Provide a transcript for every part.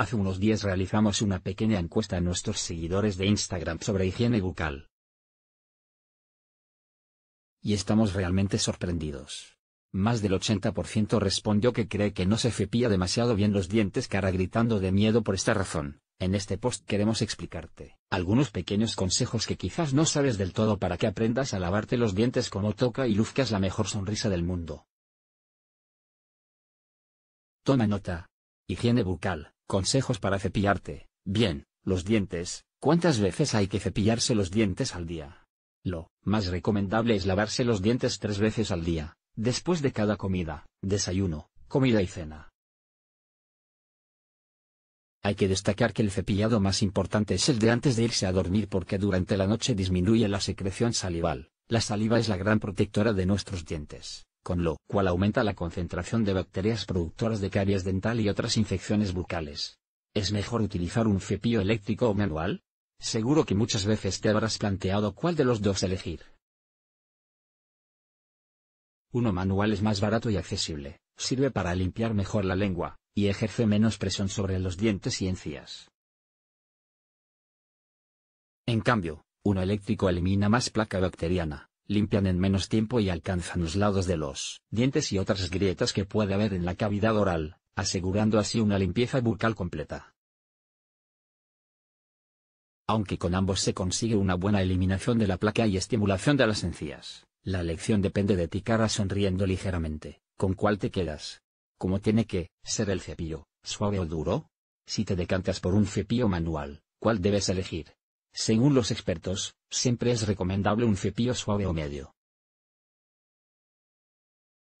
Hace unos días realizamos una pequeña encuesta a nuestros seguidores de Instagram sobre higiene bucal. Y estamos realmente sorprendidos. Más del 80% respondió que cree que no se cepilla demasiado bien los dientes cara gritando de miedo por esta razón. En este post queremos explicarte algunos pequeños consejos que quizás no sabes del todo para que aprendas a lavarte los dientes como toca y luzcas la mejor sonrisa del mundo. Toma nota. Higiene bucal, consejos para cepillarte, bien, los dientes, ¿cuántas veces hay que cepillarse los dientes al día? Lo más recomendable es lavarse los dientes tres veces al día, después de cada comida, desayuno, comida y cena. Hay que destacar que el cepillado más importante es el de antes de irse a dormir porque durante la noche disminuye la secreción salival. La saliva es la gran protectora de nuestros dientes con lo cual aumenta la concentración de bacterias productoras de caries dental y otras infecciones bucales. ¿Es mejor utilizar un cepillo eléctrico o manual? Seguro que muchas veces te habrás planteado cuál de los dos elegir. Uno manual es más barato y accesible, sirve para limpiar mejor la lengua, y ejerce menos presión sobre los dientes y encías. En cambio, uno eléctrico elimina más placa bacteriana, limpian en menos tiempo y alcanzan los lados de los dientes y otras grietas que puede haber en la cavidad oral, asegurando así una limpieza bucal completa. Aunque con ambos se consigue una buena eliminación de la placa y estimulación de las encías, la elección depende de ti cara sonriendo ligeramente, ¿con cuál te quedas? ¿Cómo tiene que ser el cepillo, suave o duro? Si te decantas por un cepillo manual, ¿cuál debes elegir? Según los expertos, siempre es recomendable un cepillo suave o medio.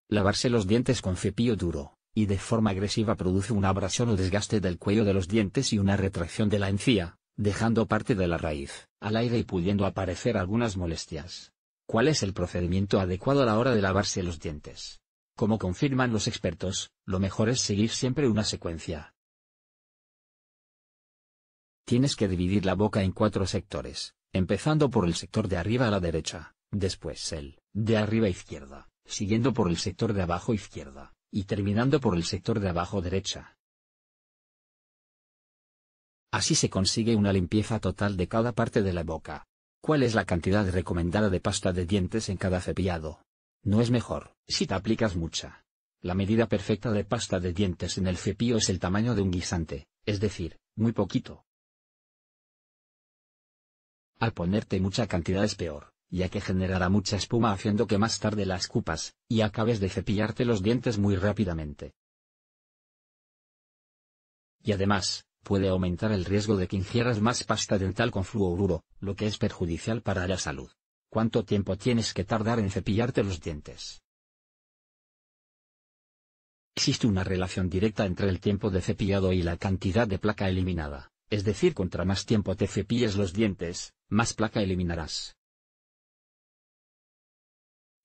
Lavarse los dientes con cepillo duro, y de forma agresiva produce una abrasión o desgaste del cuello de los dientes y una retracción de la encía, dejando parte de la raíz al aire y pudiendo aparecer algunas molestias. ¿Cuál es el procedimiento adecuado a la hora de lavarse los dientes? Como confirman los expertos, lo mejor es seguir siempre una secuencia, Tienes que dividir la boca en cuatro sectores, empezando por el sector de arriba a la derecha, después el de arriba a izquierda, siguiendo por el sector de abajo izquierda, y terminando por el sector de abajo derecha. Así se consigue una limpieza total de cada parte de la boca. ¿Cuál es la cantidad recomendada de pasta de dientes en cada cepillado? No es mejor, si te aplicas mucha. La medida perfecta de pasta de dientes en el cepillo es el tamaño de un guisante, es decir, muy poquito, al ponerte mucha cantidad es peor, ya que generará mucha espuma haciendo que más tarde las escupas, y acabes de cepillarte los dientes muy rápidamente. Y además, puede aumentar el riesgo de que ingieras más pasta dental con fluoruro, lo que es perjudicial para la salud. ¿Cuánto tiempo tienes que tardar en cepillarte los dientes? Existe una relación directa entre el tiempo de cepillado y la cantidad de placa eliminada. Es decir, contra más tiempo te cepilles los dientes, más placa eliminarás.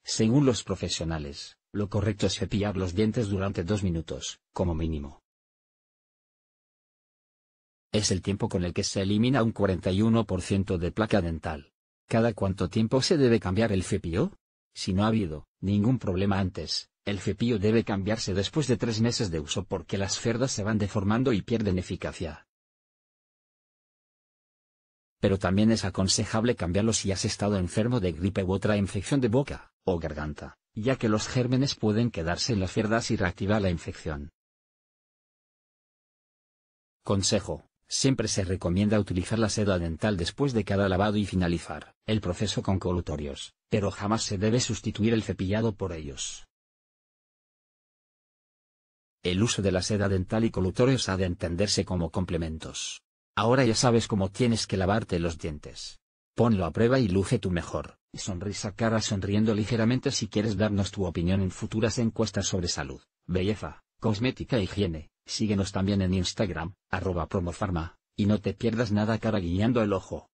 Según los profesionales, lo correcto es cepillar los dientes durante dos minutos, como mínimo. Es el tiempo con el que se elimina un 41% de placa dental. ¿Cada cuánto tiempo se debe cambiar el cepillo? Si no ha habido ningún problema antes, el cepillo debe cambiarse después de tres meses de uso porque las cerdas se van deformando y pierden eficacia pero también es aconsejable cambiarlo si has estado enfermo de gripe u otra infección de boca o garganta, ya que los gérmenes pueden quedarse en las cerdas y reactivar la infección. Consejo. Siempre se recomienda utilizar la seda dental después de cada lavado y finalizar el proceso con colutorios, pero jamás se debe sustituir el cepillado por ellos. El uso de la seda dental y colutorios ha de entenderse como complementos, Ahora ya sabes cómo tienes que lavarte los dientes. Ponlo a prueba y luce tu mejor. Sonrisa cara sonriendo ligeramente si quieres darnos tu opinión en futuras encuestas sobre salud, belleza, cosmética e higiene. Síguenos también en Instagram, arroba promofarma, y no te pierdas nada cara guiñando el ojo.